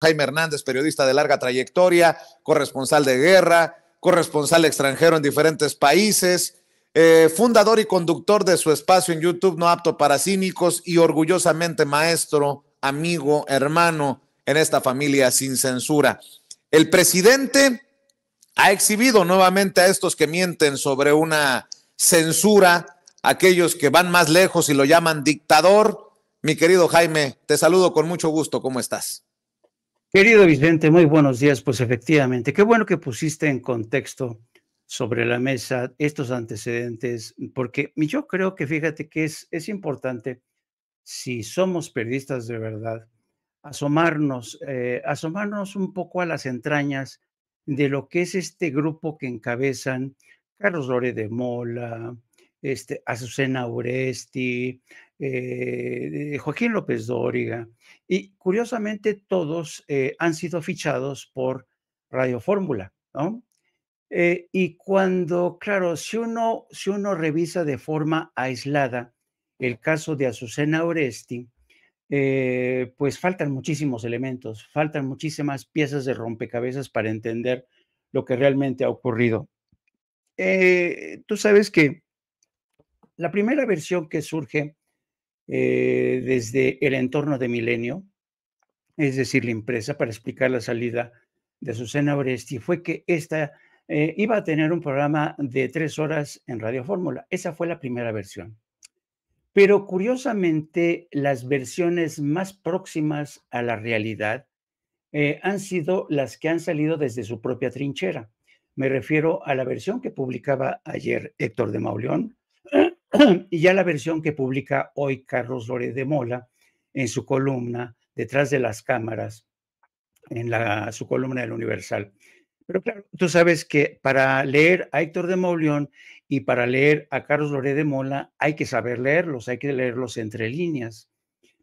Jaime Hernández, periodista de larga trayectoria, corresponsal de guerra, corresponsal extranjero en diferentes países, eh, fundador y conductor de su espacio en YouTube No Apto para Cínicos y orgullosamente maestro, amigo, hermano en esta familia sin censura. El presidente ha exhibido nuevamente a estos que mienten sobre una censura, aquellos que van más lejos y lo llaman dictador. Mi querido Jaime, te saludo con mucho gusto. ¿Cómo estás? Querido Vicente, muy buenos días. Pues efectivamente, qué bueno que pusiste en contexto sobre la mesa estos antecedentes, porque yo creo que fíjate que es, es importante, si somos periodistas de verdad, asomarnos, eh, asomarnos un poco a las entrañas de lo que es este grupo que encabezan Carlos Lore de Mola, este, Azucena Oresti... Eh, eh, Joaquín López Dóriga, y curiosamente todos eh, han sido fichados por Radio Fórmula, ¿no? y cuando, claro, si uno, si uno revisa de forma aislada el caso de Azucena Oresti, pues faltan muchísimos elementos, faltan muchísimas piezas de rompecabezas para entender lo que realmente ha ocurrido. tú sabes que la primera versión que surge eh, desde el entorno de Milenio, es decir, la empresa, para explicar la salida de Susana Oresti, fue que esta eh, iba a tener un programa de tres horas en Radio Fórmula. Esa fue la primera versión. Pero curiosamente, las versiones más próximas a la realidad eh, han sido las que han salido desde su propia trinchera. Me refiero a la versión que publicaba ayer Héctor de Mauleón, y ya la versión que publica hoy Carlos Lórez de Mola en su columna Detrás de las cámaras, en su columna del Universal. Pero claro, tú sabes que para leer a Héctor de Mouleón y para leer a Carlos Loré de Mola hay que saber leerlos, hay que leerlos entre líneas.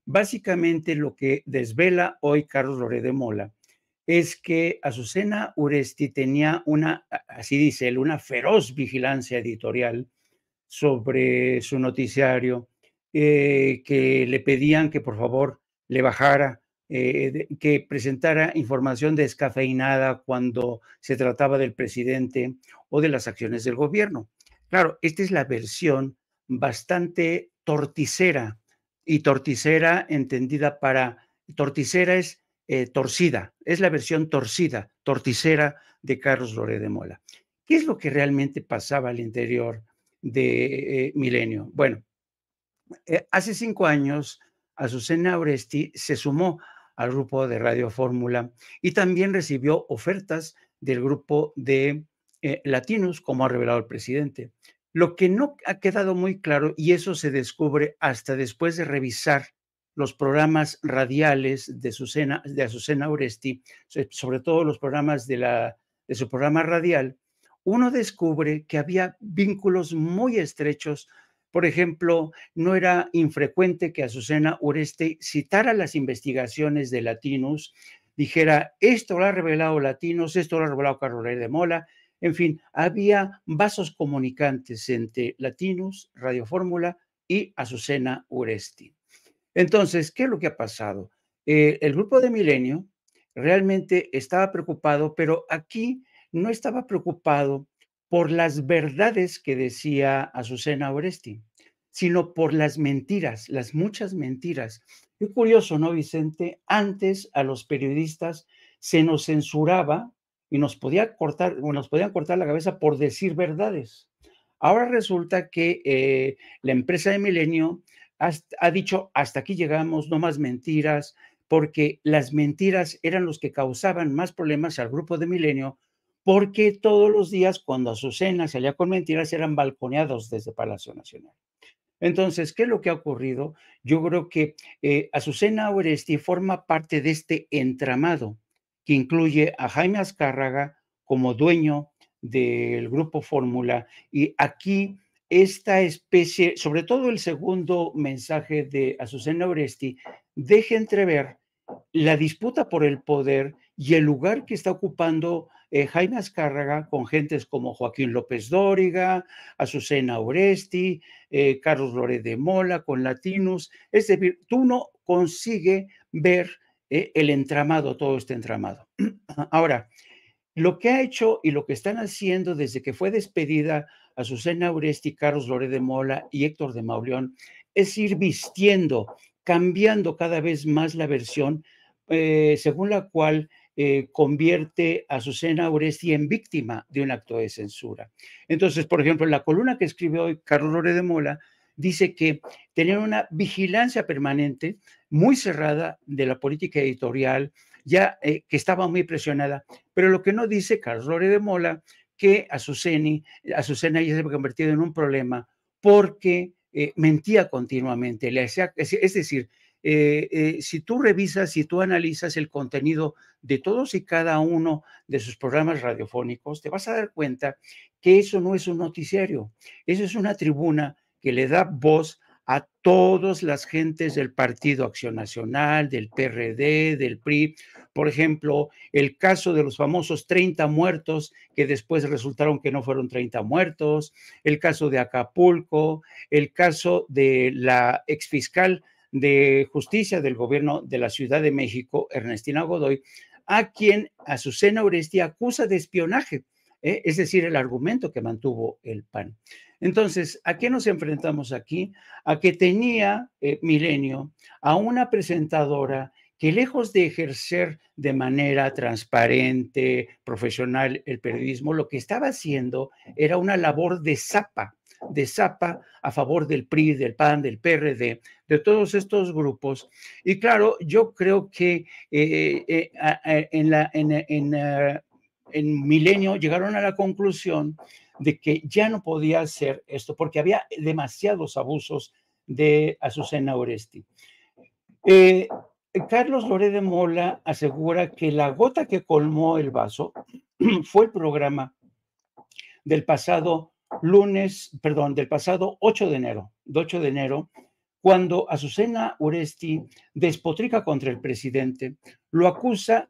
Básicamente lo que desvela hoy Carlos Loré de Mola es que Azucena Uresti tenía una, así dice él, una feroz vigilancia editorial sobre su noticiario, eh, que le pedían que por favor le bajara, eh, que presentara información descafeinada cuando se trataba del presidente o de las acciones del gobierno. Claro, esta es la versión bastante torticera y torticera entendida para, torticera es eh, torcida, es la versión torcida, torticera de Carlos Loré de Mola. ¿Qué es lo que realmente pasaba al interior de eh, milenio. Bueno, eh, hace cinco años, Azucena Oresti se sumó al grupo de Radio Fórmula y también recibió ofertas del grupo de eh, latinos, como ha revelado el presidente. Lo que no ha quedado muy claro, y eso se descubre hasta después de revisar los programas radiales de Azucena, de Oresti, sobre todo los programas de, la, de su programa radial, uno descubre que había vínculos muy estrechos. Por ejemplo, no era infrecuente que Azucena Ureste citara las investigaciones de Latinos, dijera, esto lo ha revelado Latinos, esto lo ha revelado Carolina de Mola. En fin, había vasos comunicantes entre Latinos, Radio Fórmula y Azucena Uresti. Entonces, ¿qué es lo que ha pasado? Eh, el grupo de Milenio realmente estaba preocupado, pero aquí no estaba preocupado por las verdades que decía Azucena Oresti, sino por las mentiras, las muchas mentiras. Qué curioso, ¿no, Vicente? Antes a los periodistas se nos censuraba y nos, podía cortar, nos podían cortar la cabeza por decir verdades. Ahora resulta que eh, la empresa de Milenio ha dicho, hasta aquí llegamos, no más mentiras, porque las mentiras eran los que causaban más problemas al grupo de Milenio porque todos los días cuando Azucena salía con mentiras eran balconeados desde Palacio Nacional. Entonces, ¿qué es lo que ha ocurrido? Yo creo que eh, Azucena Oresti forma parte de este entramado que incluye a Jaime Azcárraga como dueño del grupo Fórmula y aquí esta especie, sobre todo el segundo mensaje de Azucena Oresti, deja entrever la disputa por el poder y el lugar que está ocupando eh, Jaime Azcárraga con gentes como Joaquín López Dóriga, Azucena Oresti, eh, Carlos Loret de Mola, con Latinos. Es decir, tú no consigue ver eh, el entramado, todo este entramado. Ahora, lo que ha hecho y lo que están haciendo desde que fue despedida Azucena Oresti, Carlos Loret de Mola y Héctor de Mauleón es ir vistiendo, cambiando cada vez más la versión eh, según la cual eh, convierte a Susana Oresti en víctima de un acto de censura. Entonces, por ejemplo, la columna que escribe hoy Carlos Lore de Mola dice que tenía una vigilancia permanente muy cerrada de la política editorial, ya eh, que estaba muy presionada, pero lo que no dice Carlos Lore de Mola, que Azucena, ya se había convertido en un problema porque eh, mentía continuamente, es decir, eh, eh, si tú revisas, si tú analizas el contenido de todos y cada uno de sus programas radiofónicos, te vas a dar cuenta que eso no es un noticiario, eso es una tribuna que le da voz a todas las gentes del Partido Acción Nacional, del PRD, del PRI. Por ejemplo, el caso de los famosos 30 muertos, que después resultaron que no fueron 30 muertos, el caso de Acapulco, el caso de la exfiscal de Justicia del Gobierno de la Ciudad de México, Ernestina Godoy, a quien Azucena Orestia acusa de espionaje, ¿eh? es decir, el argumento que mantuvo el PAN. Entonces, ¿a qué nos enfrentamos aquí? A que tenía eh, Milenio a una presentadora que lejos de ejercer de manera transparente, profesional el periodismo, lo que estaba haciendo era una labor de zapa, de Zapa a favor del PRI, del PAN, del PRD, de todos estos grupos. Y claro, yo creo que eh, eh, eh, en, la, en, Milenio llegaron a la conclusión de que ya no podía hacer esto porque había demasiados abusos de Azucena Oresti. Carlos Loré de Mola asegura que la gota que colmó el vaso fue el programa del pasado lunes, perdón, del pasado 8 de enero, 8 de enero, cuando Azucena Uresti despotrica contra el presidente, lo acusa,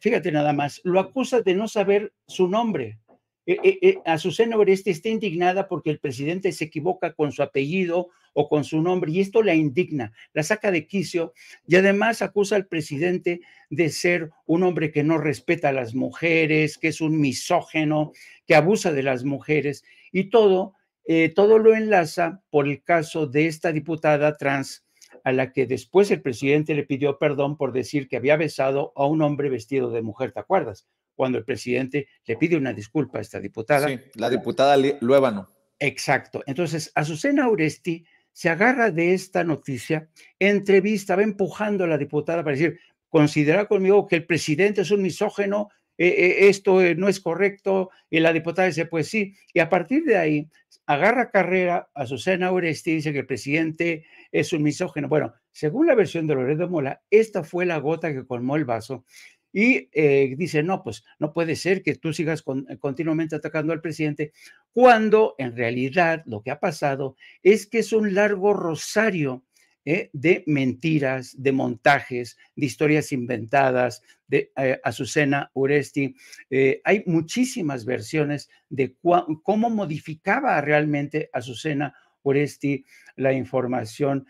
fíjate nada más, lo acusa de no saber su nombre. Eh, eh, eh, Azucena Oresti está indignada porque el presidente se equivoca con su apellido o con su nombre y esto la indigna, la saca de quicio y además acusa al presidente de ser un hombre que no respeta a las mujeres, que es un misógeno, que abusa de las mujeres y todo, eh, todo lo enlaza por el caso de esta diputada trans a la que después el presidente le pidió perdón por decir que había besado a un hombre vestido de mujer, ¿te acuerdas? Cuando el presidente le pide una disculpa a esta diputada. Sí, la diputada Luevano. Exacto. Entonces, Azucena Uresti se agarra de esta noticia, entrevista, va empujando a la diputada para decir, considera conmigo que el presidente es un misógeno e, e, esto eh, no es correcto, y la diputada dice, pues sí, y a partir de ahí agarra carrera a Susana Oresti y dice que el presidente es un misógino. Bueno, según la versión de Loredo Mola, esta fue la gota que colmó el vaso y eh, dice, no, pues no puede ser que tú sigas eh, continuamente atacando al presidente, cuando en realidad lo que ha pasado es que es un largo rosario ¿eh? de mentiras, de montajes, de historias inventadas, de eh, Azucena Uresti. Eh, hay muchísimas versiones de cómo modificaba realmente Azucena Uresti la información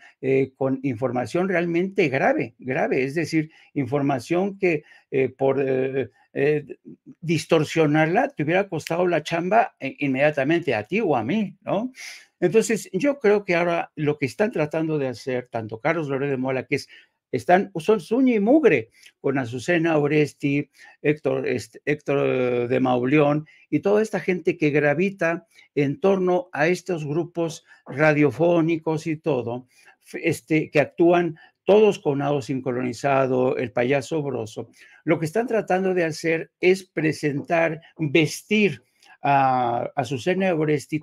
con información realmente grave, grave, es decir, información que por eh, distorsionarla te hubiera costado la chamba eh, inmediatamente a ti o a mí, ¿no? Entonces, yo creo que ahora lo que están tratando de hacer tanto Carlos Loré de Mola, que es están, son suña y mugre con Azucena Oresti, Héctor, este, Héctor de Mauleón y toda esta gente que gravita en torno a estos grupos radiofónicos y todo, este, que actúan todos con sin colonizado, el payaso broso, lo que están tratando de hacer es presentar, vestir a, su Susana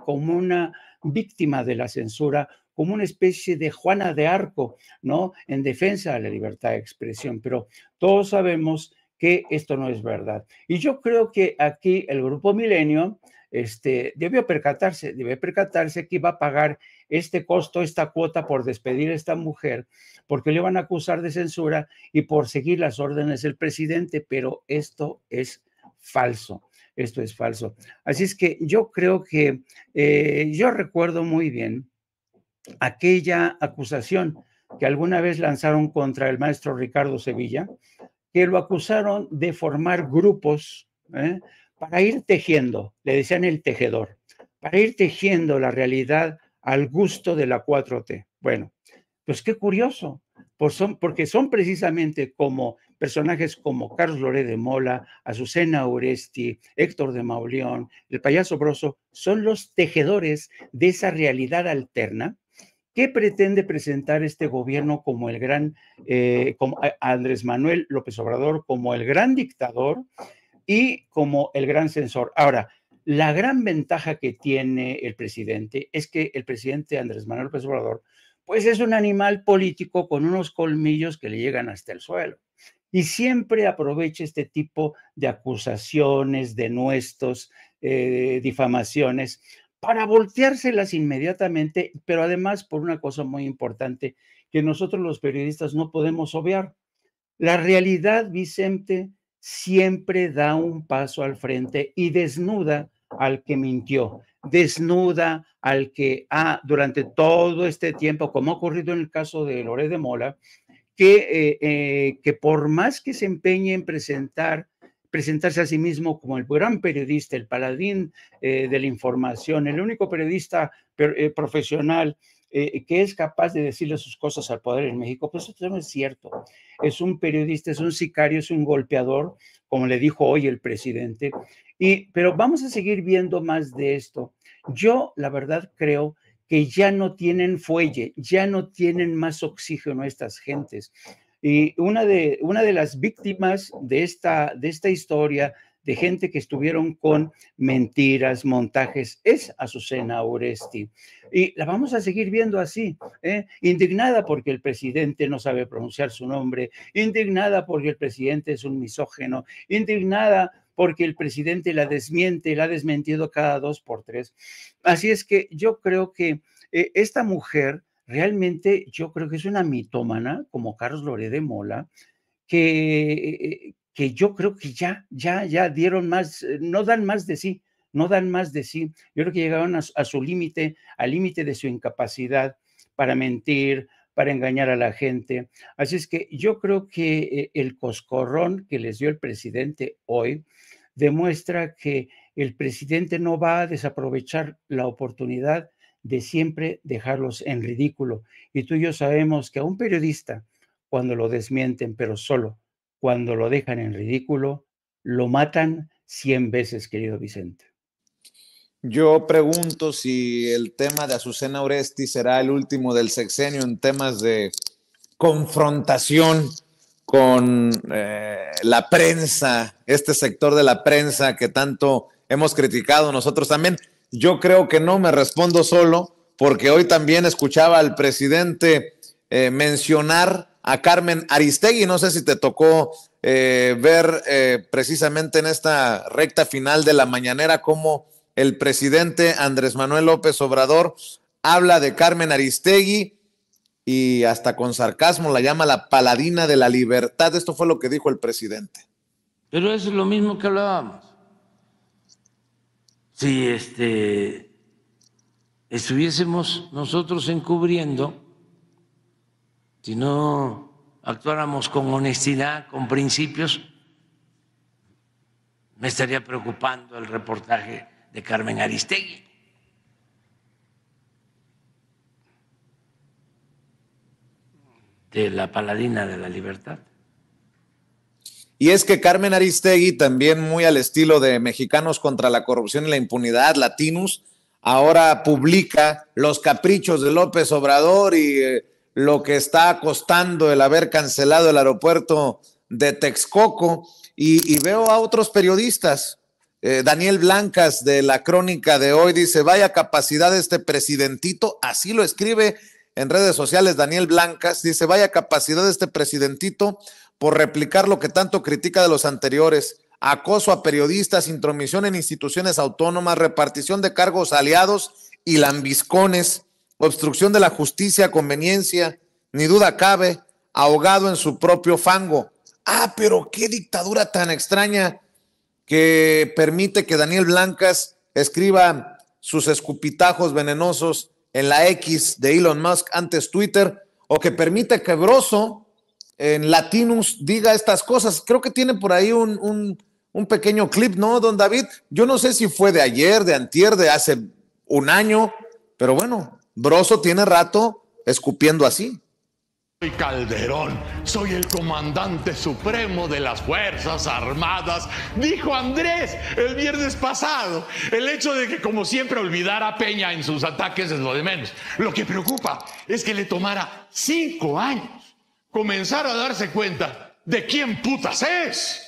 como una víctima de la censura, como una especie de Juana de Arco, ¿no? En defensa de la libertad de expresión. Pero todos sabemos que esto no es verdad. Y yo creo que aquí el grupo Milenio este, debió percatarse, debe percatarse que iba a pagar este costo, esta cuota por despedir a esta mujer, porque le van a acusar de censura y por seguir las órdenes del presidente, pero esto es falso. Esto es falso. Así es que yo creo que eh, yo recuerdo muy bien aquella acusación que alguna vez lanzaron contra el maestro Ricardo Sevilla, que lo acusaron de formar grupos ¿eh? para ir tejiendo, le decían el tejedor, para ir tejiendo la realidad al gusto de la 4T. Bueno, pues qué curioso, son, porque son precisamente como personajes como Carlos Loré de Mola, Azucena Oresti, Héctor de Mauleón, el payaso Broso, son los tejedores de esa realidad alterna ¿Qué pretende presentar este gobierno como el gran, eh, como Andrés Manuel López Obrador, como el gran dictador y como el gran censor? Ahora, la gran ventaja que tiene el presidente es que el presidente Andrés Manuel López Obrador, pues es un animal político con unos colmillos que le llegan hasta el suelo y siempre aprovecha este tipo de acusaciones, denuestos, eh, difamaciones para volteárselas inmediatamente, pero además por una cosa muy importante que nosotros los periodistas no podemos obviar. La realidad, Vicente, siempre da un paso al frente y desnuda al que mintió, desnuda al que ha, ah, durante todo este tiempo, como ha ocurrido en el caso de Loré de Mola, eh, eh, que por más que se empeñe en presentar presentarse a sí mismo como el gran periodista, el paladín eh, de la información, el único periodista eh, profesional eh, que es capaz de decirle sus cosas al poder en México, pues eso no es cierto. Es un periodista, es un sicario, es un golpeador, como le dijo hoy el presidente. Y, pero vamos a seguir viendo más de esto. Yo, la verdad, creo que ya no tienen fuelle, ya no tienen más oxígeno estas gentes. Y una de, una de las víctimas de esta, de esta historia de gente que estuvieron con mentiras, montajes, es Azucena Oresti. Y la vamos a seguir viendo así, ¿eh? indignada porque el presidente no sabe pronunciar su nombre, indignada porque el presidente es un misógeno, indignada porque el presidente la desmiente, la ha desmentido cada dos por tres. Así es que yo creo que eh, esta mujer realmente yo creo que es una mitómana como Carlos Loré de Mola, que, que yo creo que ya, ya, ya dieron más, eh, no dan más de sí, no dan más de sí. Yo creo que llegaron a, a su límite, al límite de su incapacidad para mentir, para engañar a la gente. Así es que yo creo que eh, el coscorrón que les dio el presidente hoy demuestra que el presidente no va a desaprovechar la oportunidad de siempre dejarlos en ridículo. Y tú y yo sabemos que a un periodista, cuando lo desmienten, pero solo cuando lo dejan en ridículo, lo matan cien veces, querido Vicente. Yo pregunto si el tema de Azucena Oresti será el último del sexenio en temas de confrontación con eh, la prensa, este sector de la prensa que tanto hemos criticado nosotros también. Yo creo que no me respondo solo, porque hoy también escuchaba al presidente eh, mencionar a Carmen Aristegui. No sé si te tocó eh, ver eh, precisamente en esta recta final de la mañanera cómo el presidente Andrés Manuel López Obrador habla de Carmen Aristegui y hasta con sarcasmo la llama la paladina de la libertad. Esto fue lo que dijo el presidente. Pero es lo mismo que hablábamos si este, estuviésemos nosotros encubriendo, si no actuáramos con honestidad, con principios, me estaría preocupando el reportaje de Carmen Aristegui. de la paladina de la libertad. Y es que Carmen Aristegui, también muy al estilo de Mexicanos contra la Corrupción y la Impunidad, Latinos, ahora publica los caprichos de López Obrador y eh, lo que está costando el haber cancelado el aeropuerto de Texcoco. Y, veo a otros periodistas. Eh, Daniel Blancas de la crónica de hoy dice, vaya capacidad de este presidentito, así lo escribe en redes sociales Daniel Blancas, dice, vaya capacidad de este presidentito por replicar lo que tanto critica de los anteriores, acoso a periodistas, intromisión en instituciones autónomas, repartición de cargos aliados y lambiscones, obstrucción de la justicia a conveniencia, ni duda cabe, ahogado en su propio fango. Ah, pero qué dictadura tan extraña que permite que Daniel Blancas escriba sus escupitajos venenosos en la X de Elon Musk, antes Twitter, o que permite que Broso en Latinus, diga estas cosas. Creo que tiene por ahí un, un, pequeño clip, ¿no, don David? Yo no sé si fue de ayer, de antier, de hace un año, pero bueno, Broso tiene rato escupiendo así. Soy Calderón, soy el comandante supremo de las Fuerzas Armadas, dijo Andrés el viernes pasado. El hecho de que, como siempre, olvidara a Peña en sus ataques es lo de menos. Lo que preocupa es que le tomara cinco años comenzar a darse cuenta de quién putas es.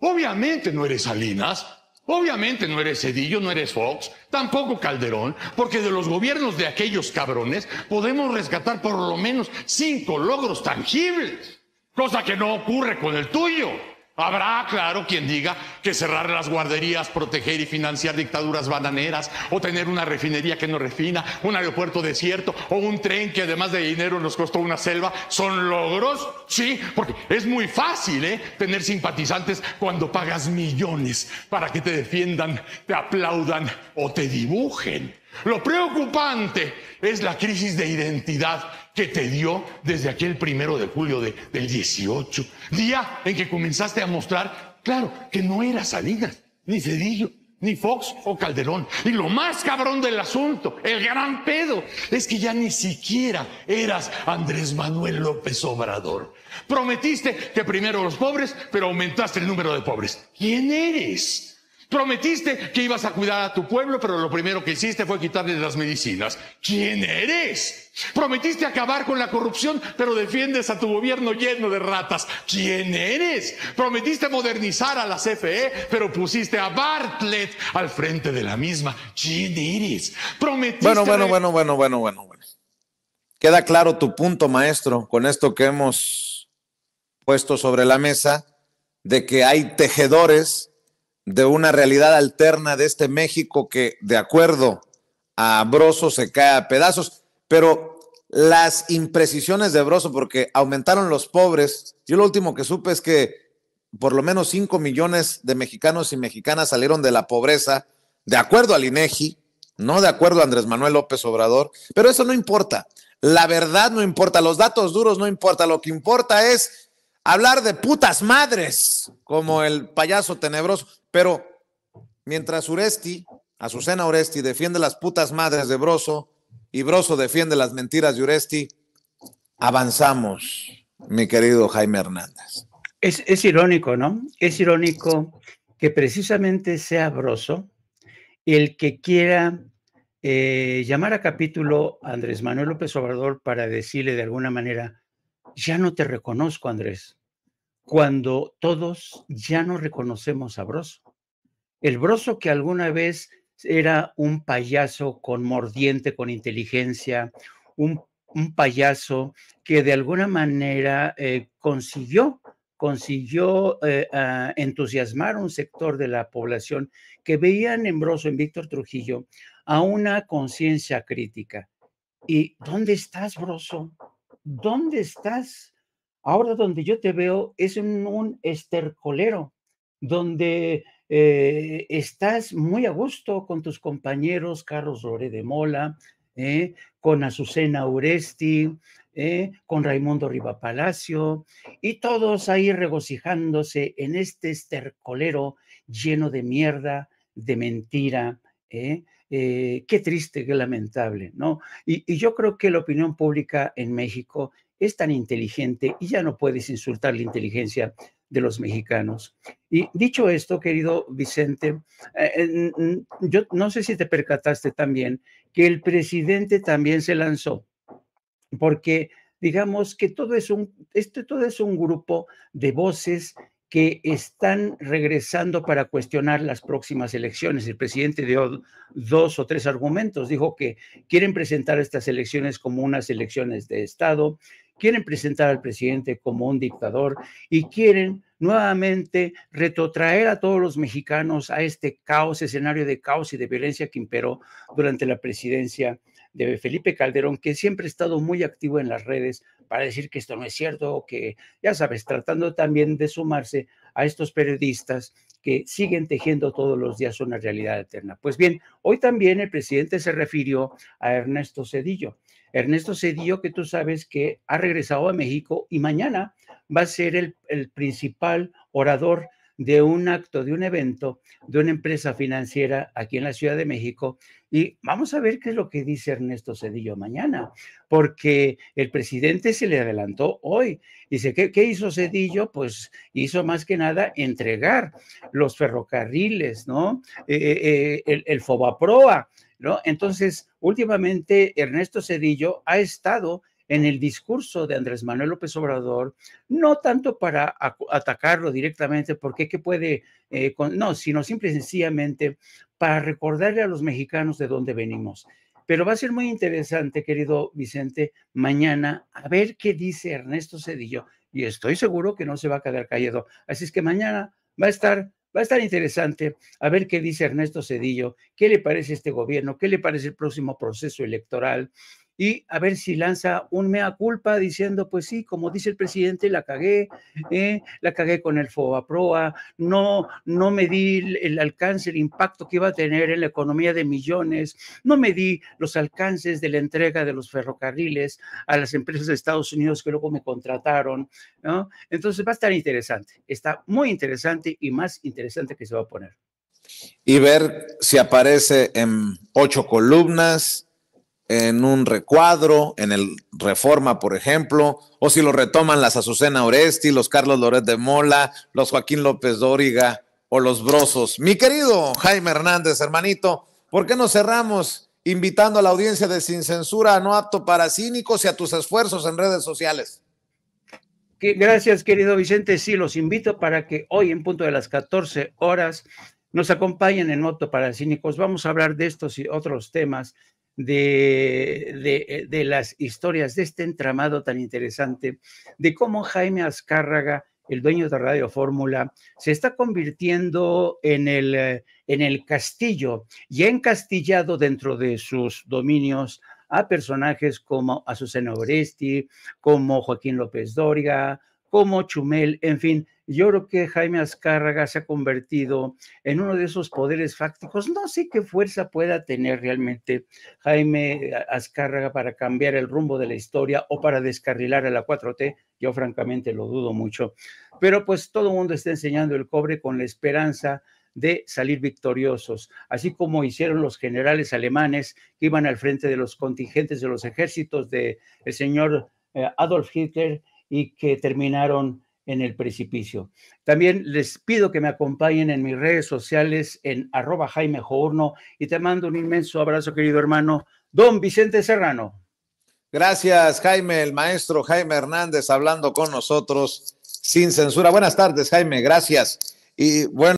Obviamente no eres Salinas, obviamente no eres Cedillo, no eres Fox, tampoco Calderón, porque de los gobiernos de aquellos cabrones podemos rescatar por lo menos cinco logros tangibles, cosa que no ocurre con el tuyo. Habrá, claro, quien diga que cerrar las guarderías, proteger y financiar dictaduras bananeras, o tener una refinería que no refina, un aeropuerto desierto, o un tren que además de dinero nos costó una selva, son logros, sí, porque es muy fácil, ¿eh? Tener simpatizantes cuando pagas millones para que te defiendan, te aplaudan o te dibujen. Lo preocupante es la crisis de identidad que te dio desde aquel primero de julio del 18, día en que comenzaste a mostrar, claro, que no ERAS Salinas, ni Cedillo, ni Fox o Calderón. Y lo más cabrón del asunto, el gran pedo, es que ya ni siquiera eras Andrés Manuel López Obrador. Prometiste que primero los pobres, pero aumentaste el número de pobres. ¿Quién eres? Prometiste que ibas a cuidar a tu pueblo, pero lo primero que hiciste fue quitarle las medicinas. ¿Quién eres? Prometiste acabar con la corrupción, pero defiendes a tu gobierno lleno de ratas. ¿Quién eres? Prometiste modernizar a la CFE, pero pusiste a Bartlett al frente de la misma. ¿Quién eres? Prometiste... Bueno, bueno, bueno, bueno, bueno, bueno. bueno. Queda claro tu punto, maestro, con esto que hemos puesto sobre la mesa, de que hay tejedores de una realidad alterna de este México que, de acuerdo a Broso, se cae a pedazos. Pero las imprecisiones de Broso, porque aumentaron los pobres, yo lo último que supe es que por lo menos 5 millones de mexicanos y mexicanas salieron de la pobreza, de acuerdo al INEGI, no de acuerdo a Andrés Manuel López Obrador, pero eso no importa. La verdad no importa, los datos duros no importa, lo que importa es hablar de putas madres, como el payaso tenebroso. Pero mientras Uresti, Azucena Uresti, defiende las putas madres de Broso y Broso defiende las mentiras de Uresti, avanzamos, mi querido Jaime Hernández. Es, irónico, ¿no? Es irónico que precisamente sea Broso el que quiera eh, llamar a capítulo a Andrés Manuel López Obrador para decirle de alguna manera, ya no te reconozco, Andrés, cuando todos ya no reconocemos a Broso. El Broso que alguna vez era un payaso con mordiente, con inteligencia, un, payaso que de alguna manera eh, consiguió, consiguió eh, entusiasmar a un sector de la población que veían en Broso, en Víctor Trujillo, a una conciencia crítica. ¿Y dónde estás, Broso? ¿dónde estás? Ahora donde yo te veo es en un estercolero, donde eh, estás muy a gusto con tus compañeros Carlos Loré de Mola, eh, con Azucena Uresti, eh, con Raimundo Riva Palacio, y todos ahí regocijándose en este estercolero lleno de mierda, de mentira, eh, eh, qué triste, qué lamentable, ¿no? Y, yo creo que la opinión pública en México es tan inteligente y ya no puedes insultar la inteligencia de los mexicanos. Y dicho esto, querido Vicente, eh, yo no sé si te percataste también que el presidente también se lanzó, porque digamos que todo es un, este, todo es un grupo de voces que están regresando para cuestionar las próximas elecciones. El presidente dio dos o tres argumentos. Dijo que quieren presentar estas elecciones como unas elecciones de Estado, quieren presentar al presidente como un dictador y quieren nuevamente retrotraer a todos los mexicanos a este caos, escenario de caos y de violencia que imperó durante la presidencia de Felipe Calderón, que siempre ha estado muy activo en las redes para decir que esto no es cierto, que ya sabes, tratando también de sumarse a estos periodistas que siguen tejiendo todos los días una realidad eterna. Pues bien, hoy también el presidente se refirió a Ernesto Cedillo. Ernesto Cedillo, que tú sabes que ha regresado a México y mañana va a ser el, el principal orador de un acto, de un evento de una empresa financiera aquí en la Ciudad de México. Y vamos a ver qué es lo que dice Ernesto Cedillo mañana, porque el presidente se le adelantó hoy. Dice, ¿qué, qué hizo Cedillo? Pues hizo más que nada entregar los ferrocarriles, ¿no? Eh, eh, eh, el Fobaproa, ¿no? Entonces, últimamente Ernesto Cedillo ha estado en el discurso de Andrés Manuel López Obrador, no tanto para atacarlo directamente, porque que puede, eh, no, sino simplemente para recordarle a los mexicanos de dónde venimos. Pero va a ser muy interesante, querido Vicente, mañana a ver qué dice Ernesto Cedillo. Y estoy seguro que no se va a quedar callado. Así es que mañana va a estar va a estar interesante a ver qué dice Ernesto Cedillo, qué le parece este gobierno, qué le parece el próximo proceso electoral, y a ver si lanza un mea culpa diciendo, pues sí, como dice el presidente, la cagué, ¿eh? la cagué con el proa no, no me di el, alcance, el impacto que iba a tener en la economía de millones, no me di los alcances de la entrega de los ferrocarriles a las empresas de Estados Unidos que luego me contrataron, ¿no? Entonces va a estar interesante, está muy interesante y más interesante que se va a poner. Y ver si aparece en ocho columnas, en un recuadro, en el Reforma, por ejemplo, o si lo retoman las Azucena Oresti, los Carlos Loret de Mola, los Joaquín López Dóriga o los Brosos. Mi querido Jaime Hernández, hermanito, ¿por qué no cerramos invitando a la audiencia de Sin Censura, no apto para cínicos y a tus esfuerzos en redes sociales? Gracias, querido Vicente. Sí, los invito para que hoy, en punto de las 14 horas, nos acompañen en Moto para Cínicos. Vamos a hablar de estos y otros temas de, de, las historias de este entramado tan interesante, de cómo Jaime Azcárraga, el dueño de Radio Fórmula, se está convirtiendo en el, en el castillo y ha encastillado dentro de sus dominios a personajes como Azucena Oresti, como Joaquín López Doria, como Chumel, en fin, yo creo que Jaime Azcárraga se ha convertido en uno de esos poderes fácticos. No sé qué fuerza pueda tener realmente Jaime Azcárraga para cambiar el rumbo de la historia o para descarrilar a la 4T. Yo francamente lo dudo mucho. Pero pues todo el mundo está enseñando el cobre con la esperanza de salir victoriosos, así como hicieron los generales alemanes que iban al frente de los contingentes de los ejércitos de el señor eh, Adolf Hitler y que terminaron en el precipicio. También les pido que me acompañen en mis redes sociales en arroba Jaime Jorno y te mando un inmenso abrazo, querido hermano, don Vicente Serrano. Gracias, Jaime, el maestro Jaime Hernández hablando con nosotros sin censura. Buenas tardes, Jaime, gracias. Y bueno.